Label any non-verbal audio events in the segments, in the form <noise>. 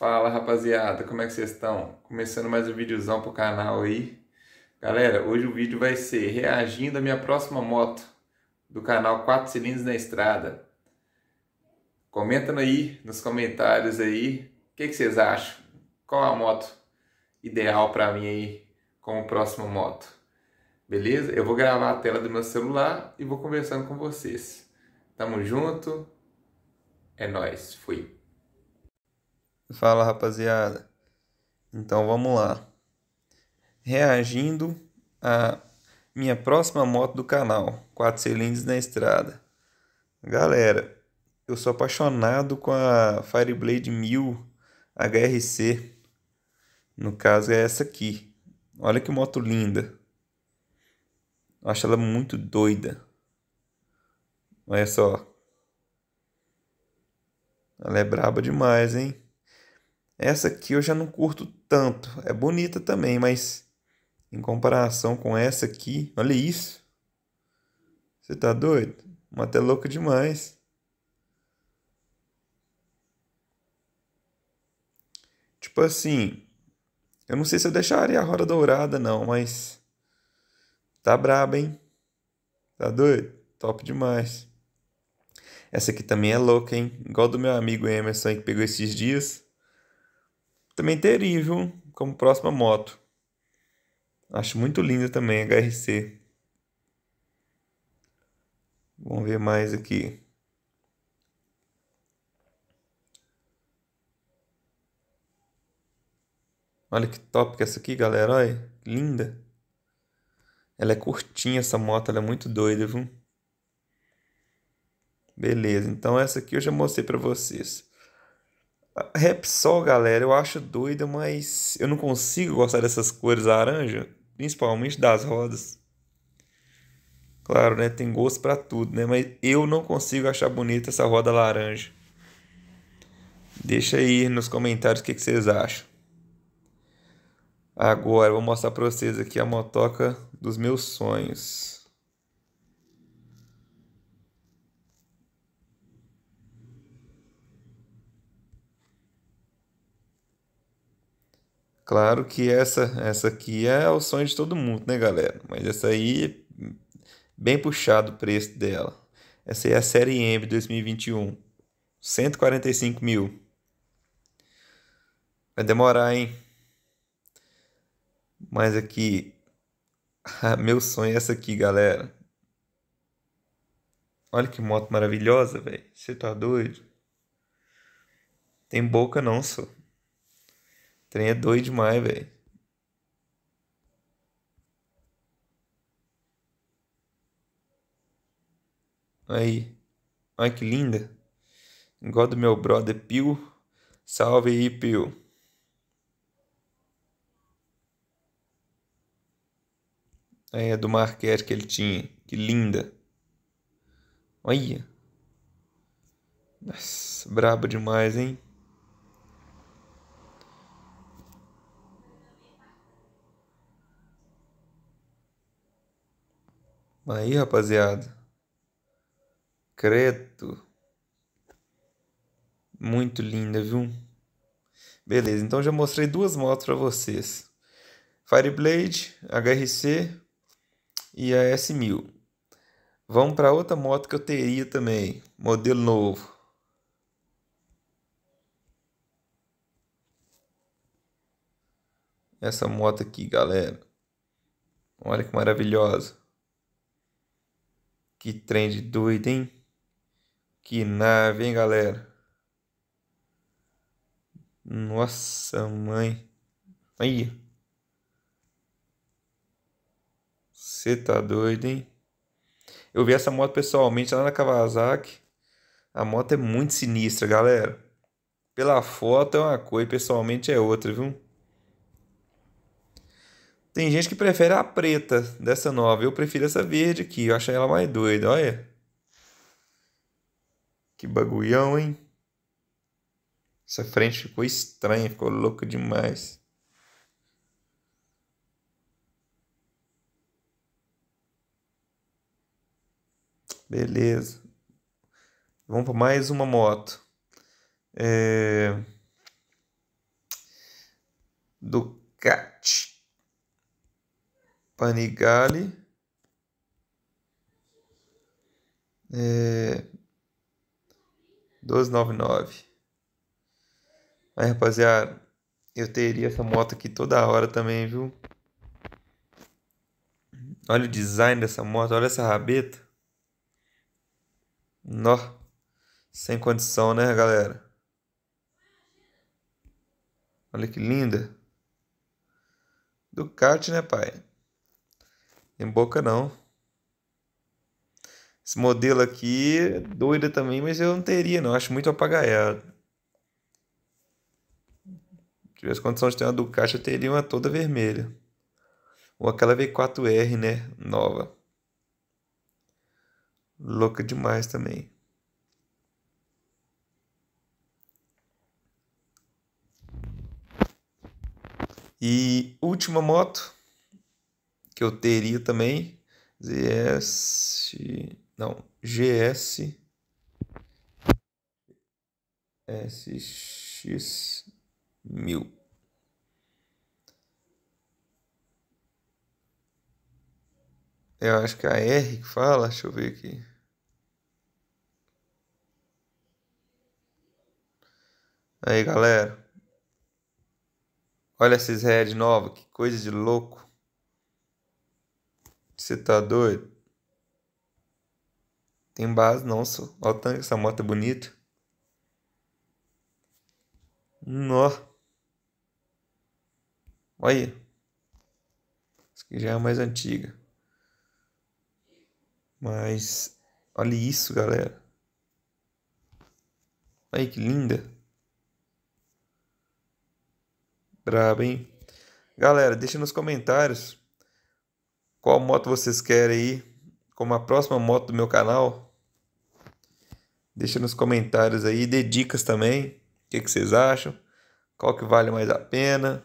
Fala rapaziada, como é que vocês estão? Começando mais um videozão pro canal aí. Galera, hoje o vídeo vai ser reagindo à minha próxima moto do canal 4 cilindros na estrada. Comentando aí nos comentários aí o que, que, vocês acham. Qual a moto ideal para mim aí como próxima moto? Beleza? Eu vou gravar a tela do meu celular e vou conversando com vocês. Tamo junto. É nóis. Fui. Fala rapaziada. Então vamos lá. Reagindo a minha próxima moto do canal, 4 cilindros na estrada. Galera, eu sou apaixonado com a Fireblade 1000 HRC. No caso é essa aqui. Olha que moto linda. Eu acho ela muito doida. Olha só. Ela é braba demais, hein? Essa aqui eu já não curto tanto. É bonita também, mas em comparação com essa aqui, olha isso. Você tá doido? Uma até louca demais. Tipo assim, eu não sei se eu deixaria a roda dourada não, mas tá braba, hein? Tá doido? Top demais. Essa aqui também é louca, hein? Igual do meu amigo Emerson que pegou esses dias. Também teria, viu? Como próxima moto. Acho muito linda também a HRC. Vamos ver mais aqui. Olha que top que é essa aqui, galera. Olha, linda. Ela é curtinha essa moto, ela é muito doida, viu? Beleza, então essa aqui eu já mostrei para vocês. Repsol, galera, eu acho doida, mas eu não consigo gostar dessas cores laranja, principalmente das rodas. Claro, né? Tem gosto para tudo, né? Mas eu não consigo achar bonita essa roda laranja. Deixa aí nos comentários o que, que vocês acham. Agora, vou mostrar para vocês aqui a motoca dos meus sonhos. Claro que essa, essa aqui é o sonho de todo mundo, né, galera? Mas essa aí, bem puxado o preço dela. Essa aí é a série M 2021. 145 mil. Vai demorar, hein? Mas aqui. <laughs> Ah, meu sonho é essa aqui, galera. Olha que moto maravilhosa, velho. Você tá doido? Tem boca não, sou trem é doido demais, velho. Aí. Olha que linda. Igual do meu brother Pio. Salve aí, Pio. Aí é do Marquete que ele tinha. Que linda. Olha. Nossa, brabo demais, hein? Aí, rapaziada. Creto. Muito linda, viu? Beleza, então já mostrei duas motos para vocês. Fireblade, HRC e a S1000. Vamos para outra moto que eu teria também, modelo novo. Essa moto aqui, galera. Olha que maravilhosa. Que trem de doido, hein? Que nave, hein, galera? Nossa, mãe. Aí. Você tá doido, hein? Eu vi essa moto pessoalmente lá na Kawasaki. A moto é muito sinistra, galera. Pela foto é uma coisa, pessoalmente é outra, viu? Tem gente que prefere a preta dessa nova. Eu prefiro essa verde aqui. Eu acho ela mais doida, olha. Que bagulhão, hein? Essa frente ficou estranha, ficou louca demais. Beleza. Vamos para mais uma moto. É... Ducati Panigale. É... 1299. Aí, rapaziada, eu teria essa moto aqui toda hora também, viu? Olha o design dessa moto, olha essa rabeta. Nó. Sem condição, né, galera? Olha que linda. Ducati, né, pai? Tem boca não. Esse modelo aqui é doida também, mas eu não teria não. Acho muito apagaiado. Se tivesse condição de ter uma Ducati, eu teria uma toda vermelha. Ou aquela V4R, né? Nova. Louca demais também. E última moto que eu teria também. ZS. Não, GS. sx mil Eu acho que é a R que fala, deixa eu ver aqui. Aí, galera. Olha esses head nova, que coisa de louco. Você tá doido? Tem base não, só. Olha o tanque, essa moto é bonita. Nó. Olha. Essa aqui já é mais antiga. Mas olha isso, galera. Olha que linda. Braba, hein? Galera, deixa nos comentários qual moto vocês querem aí como a próxima moto do meu canal. Deixa nos comentários aí, dê dicas também. O que, que vocês acham? Qual que vale mais a pena?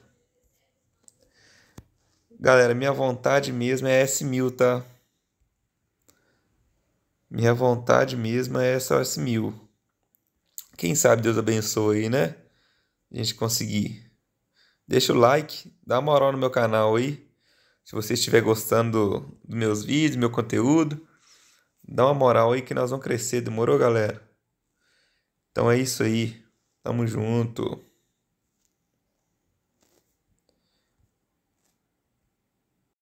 Galera, minha vontade mesmo é S1000, tá? Minha vontade mesmo é essa S1000. Quem sabe Deus abençoe aí, né? A gente conseguir. Deixa o like, dá uma moral no meu canal aí. Se você estiver gostando dos meus vídeos, meu conteúdo, dá uma moral aí que nós vamos crescer, demorou, galera? Então é isso aí. Tamo junto.